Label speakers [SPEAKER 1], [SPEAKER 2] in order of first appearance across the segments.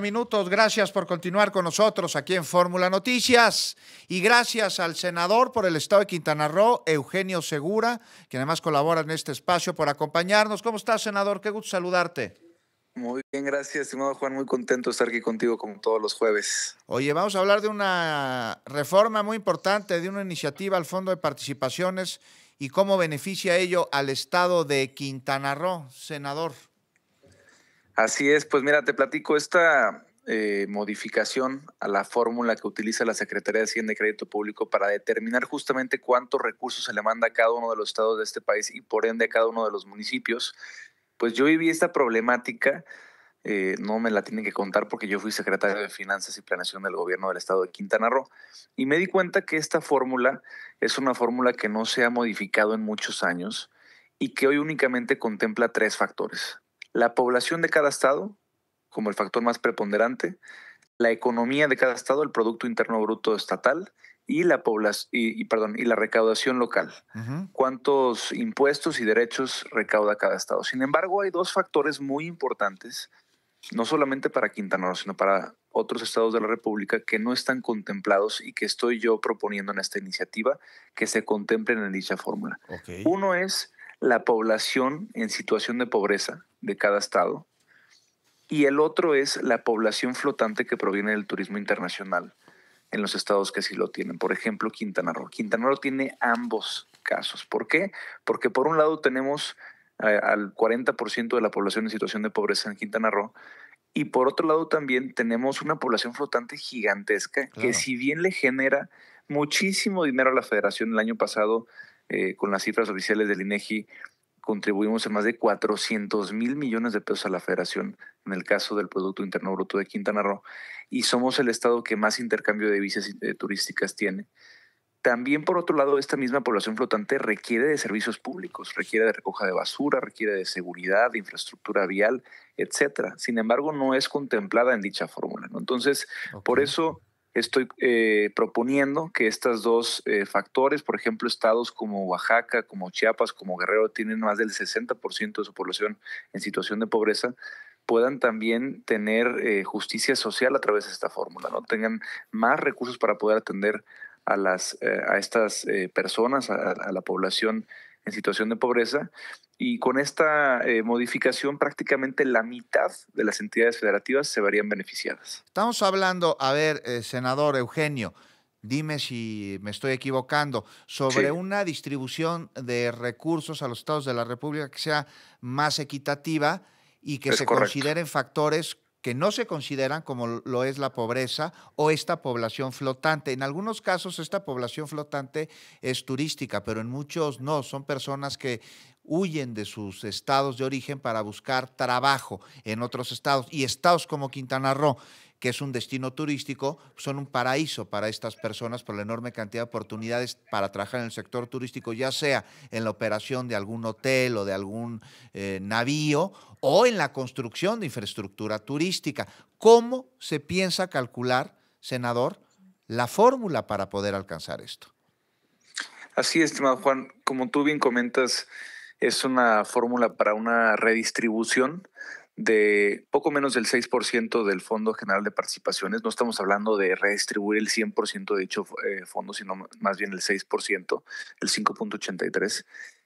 [SPEAKER 1] minutos. Gracias por continuar con nosotros aquí en Fórmula Noticias. Y gracias al senador por el estado de Quintana Roo, Eugenio Segura, que además colabora en este espacio por acompañarnos. ¿Cómo estás, senador? Qué gusto saludarte.
[SPEAKER 2] Muy bien, gracias, estimado Juan. Muy contento de estar aquí contigo como todos los jueves.
[SPEAKER 1] Oye, vamos a hablar de una reforma muy importante, de una iniciativa al Fondo de Participaciones y cómo beneficia ello al estado de Quintana Roo, senador.
[SPEAKER 2] Así es, pues mira, te platico esta eh, modificación a la fórmula que utiliza la Secretaría de Hacienda y Crédito Público para determinar justamente cuántos recursos se le manda a cada uno de los estados de este país y por ende a cada uno de los municipios. Pues yo viví esta problemática, eh, no me la tienen que contar porque yo fui secretario de Finanzas y Planeación del Gobierno del Estado de Quintana Roo y me di cuenta que esta fórmula es una fórmula que no se ha modificado en muchos años y que hoy únicamente contempla tres factores la población de cada estado como el factor más preponderante, la economía de cada estado, el Producto Interno Bruto Estatal y la, y, perdón, y la recaudación local. ¿Cuántos impuestos y derechos recauda cada estado? Sin embargo, hay dos factores muy importantes, no solamente para Quintana Roo, sino para otros estados de la República que no están contemplados y que estoy yo proponiendo en esta iniciativa que se contemplen en dicha fórmula. Uno es la población en situación de pobreza de cada estado y el otro es la población flotante que proviene del turismo internacional en los estados que sí lo tienen. Por ejemplo, Quintana Roo. Quintana Roo tiene ambos casos. ¿Por qué? Porque por un lado tenemos eh, al 40% de la población en situación de pobreza en Quintana Roo y por otro lado también tenemos una población flotante gigantesca que si bien le genera muchísimo dinero a la federación el año pasado, eh, con las cifras oficiales del INEGI, e contribuimos en más de 400 mil millones de pesos a la federación en el caso del Producto Interno Bruto de Quintana Roo y somos el estado que más intercambio de divisas eh, turísticas tiene. También, por otro lado, esta misma población flotante requiere de servicios públicos, requiere de recoja de basura, requiere de seguridad, de infraestructura vial, etcétera. Sin embargo, no es contemplada en dicha fórmula. Entonces, por eso estoy eh, proponiendo que estos dos eh, factores, por ejemplo, estados como Oaxaca, como Chiapas, como Guerrero, tienen más del 60% de su población en situación de pobreza, puedan también tener eh, justicia social a través de esta fórmula, ¿no? Tengan más recursos para poder atender a, las, a estas personas, a la población en situación de pobreza. Y con esta eh, modificación prácticamente la mitad de las entidades federativas se verían beneficiadas.
[SPEAKER 1] Estamos hablando, a ver, eh, senador Eugenio, dime si me estoy equivocando, sobre una distribución de recursos a los estados de la República que sea más equitativa y que se consideren factores que no se consideran como lo es la pobreza o esta población flotante. En algunos casos esta población flotante es turística, pero en muchos no, son personas que huyen de sus estados de origen para buscar trabajo en otros estados y estados como Quintana Roo que es un destino turístico, son un paraíso para estas personas por la enorme cantidad de oportunidades para trabajar en el sector turístico, ya sea en la operación de algún hotel o de algún eh, navío o en la construcción de infraestructura turística. ¿Cómo se piensa calcular, senador, la fórmula para poder alcanzar esto?
[SPEAKER 2] Así, estimado Juan, como tú bien comentas, es una fórmula para una redistribución de poco menos del 6% del Fondo General de Participaciones. No estamos hablando de redistribuir el 100% de dicho eh, fondo, sino más bien el 6%, el 5.83%.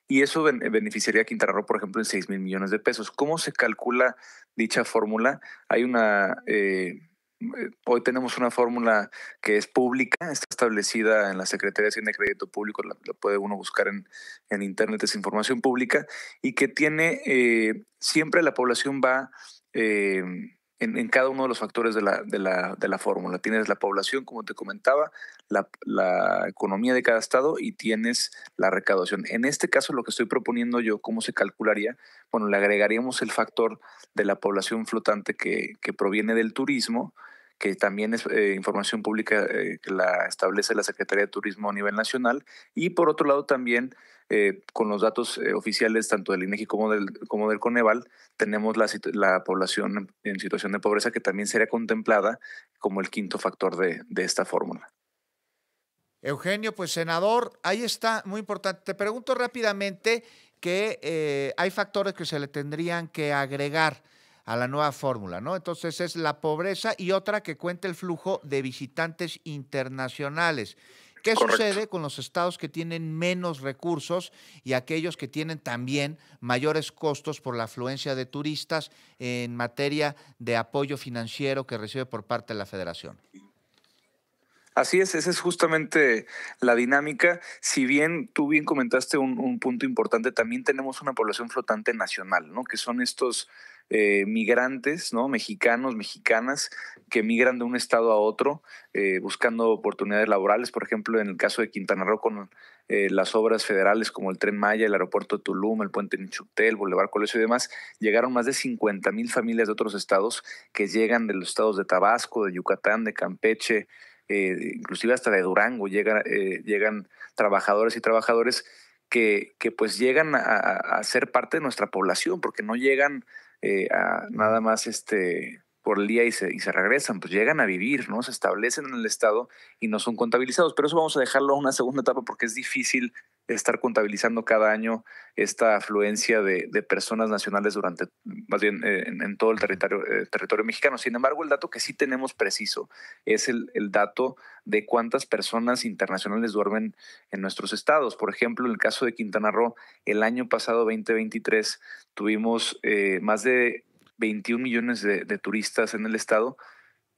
[SPEAKER 2] Y eso eh, beneficiaría a Quintana Roo, por ejemplo, en 6 mil millones de pesos. ¿Cómo se calcula dicha fórmula? Hay una... Eh, eh, hoy tenemos una fórmula que es pública, está establecida en la Secretaría de Hacienda y Crédito Público, la, puede uno buscar en, Internet, es información pública, y que tiene, eh, siempre la población va eh, en, cada uno de los factores de la, fórmula. Tienes la población, como te comentaba, la, la economía de cada estado y tienes la recaudación. En este caso, lo que estoy proponiendo yo, cómo se calcularía, bueno, le agregaríamos el factor de la población flotante que, que proviene del turismo, que también es eh, información pública eh, que la establece la Secretaría de Turismo a nivel nacional, y por otro lado también eh, con los datos oficiales tanto del INEGI como del, como del Coneval, tenemos la, población en, situación de pobreza que también sería contemplada como el quinto factor de, de esta fórmula.
[SPEAKER 1] Eugenio, pues senador, ahí está, muy importante. Te pregunto rápidamente que hay factores que se le tendrían que agregar a la nueva fórmula, ¿no? Entonces es la pobreza y otra que cuenta el flujo de visitantes internacionales. ¿Qué sucede con los estados que tienen menos recursos y aquellos que tienen también mayores costos por la afluencia de turistas en materia de apoyo financiero que recibe por parte de la federación?
[SPEAKER 2] Así es, esa es justamente la dinámica. Si bien tú bien comentaste un punto importante, también tenemos una población flotante nacional, ¿no? Que son estos eh, migrantes, ¿no? Mexicanos, mexicanas, que migran de un estado a otro eh, buscando oportunidades laborales, por ejemplo, en el caso de Quintana Roo con eh, las obras federales como el Tren Maya, el aeropuerto de Tulum, el puente el Boulevard Colegio y demás, llegaron más de 50 mil familias de otros estados que llegan de los estados de Tabasco, de Yucatán, de Campeche, inclusive hasta de Durango, llegan, llegan trabajadores y trabajadores que, que pues llegan a ser parte de nuestra población, porque no llegan eh, a nada más este por el día y se, y se regresan, pues llegan a vivir, ¿no? Se establecen en el Estado y no son contabilizados. Pero eso vamos a dejarlo a una segunda etapa porque es difícil estar contabilizando cada año esta afluencia de, de personas nacionales durante, más bien eh, en, todo el territorio, eh, territorio mexicano. Sin embargo, el dato que sí tenemos preciso es el, el, dato de cuántas personas internacionales duermen en nuestros estados. Por ejemplo, en el caso de Quintana Roo, el año pasado, 2023, tuvimos eh, más de 21 millones de, turistas en el estado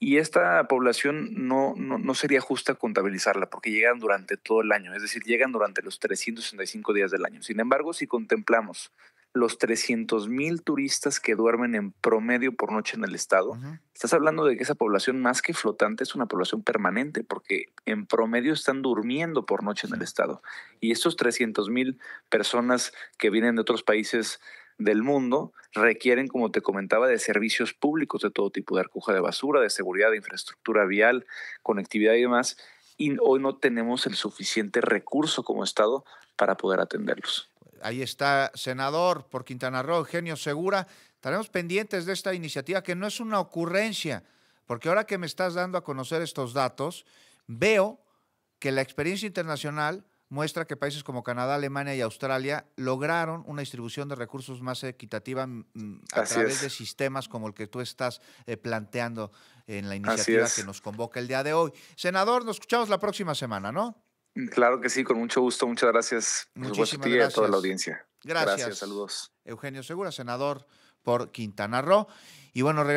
[SPEAKER 2] y esta población no, no, no, sería justa contabilizarla porque llegan durante todo el año, es decir, llegan durante los 365 días del año. Sin embargo, si contemplamos los 300 mil turistas que duermen en promedio por noche en el estado, estás hablando de que esa población más que flotante es una población permanente porque en promedio están durmiendo por noche en el estado. Y estos 300 mil personas que vienen de otros países del mundo requieren, como te comentaba, de servicios públicos de todo tipo, de arcoja de basura, de seguridad, de infraestructura vial, conectividad y demás. Y hoy no tenemos el suficiente recurso como Estado para poder atenderlos.
[SPEAKER 1] Ahí está, senador por Quintana Roo, genio Segura. Estaremos pendientes de esta iniciativa que no es una ocurrencia, porque ahora que me estás dando a conocer estos datos, veo que la experiencia internacional muestra que países como Canadá, Alemania y Australia lograron una distribución de recursos más equitativa mm, mm, a través de sistemas como el que tú estás eh, planteando
[SPEAKER 2] en la iniciativa que nos
[SPEAKER 1] convoca el día de hoy. Senador, nos escuchamos la próxima semana, ¿no?
[SPEAKER 2] Mm, claro que sí, con mucho gusto. Muchas gracias. Muchísimas a y a toda la audiencia. Gracias. gracias. Saludos.
[SPEAKER 1] Eugenio Segura, senador por Quintana Roo. Y bueno,